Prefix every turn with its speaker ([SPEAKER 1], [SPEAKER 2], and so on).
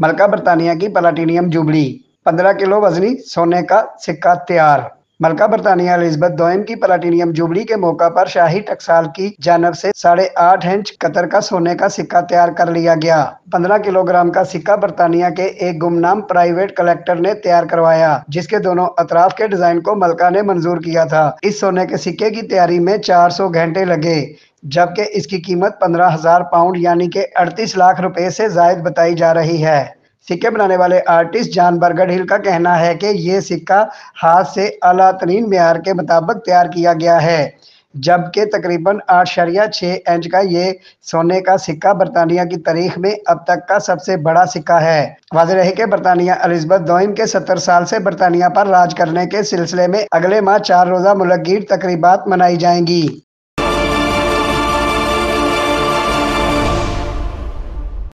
[SPEAKER 1] मलका बरतानिया की प्लाटीनियम जुबली पंद्रह किलो वजनी सोने का सिक्का तैयार मलका बरतानिया एलिजबेथ दोयम की प्लाटीनियम जुबली के मौका पर शाही टकसाल की जानब से साढ़े आठ इंच कतर का सोने का सिक्का तैयार कर लिया गया पंद्रह किलोग्राम का सिक्का बरतानिया के एक गुमनाम प्राइवेट कलेक्टर ने तैयार करवाया जिसके दोनों अतराफ के डिजाइन को मलका ने मंजूर किया था इस सोने के सिक्के की तैयारी में चार सौ घंटे लगे जबकि इसकी कीमत पंद्रह हजार पाउंड यानी के अड़तीस लाख रुपए ऐसी जायद बताई जा रही है सिक्के बनाने वाले आर्टिस्ट जान बरगढ़ हिल का कहना है कि ये सिक्का हाथ से अला तरीन मैार के मुताबिक तैयार किया गया है जबकि तकरीबन आठ शरिया छः इंच का ये सोने का सिक्का बरतानिया की तारीख में अब तक का सबसे बड़ा सिक्का है वाज रहे के बरतानिया अलिजबत दोइम के सत्तर साल से बरतानिया पर राज करने के सिलसिले में अगले माह चार रोज़ा मुलगीर तकरीबा मनाई जाएंगी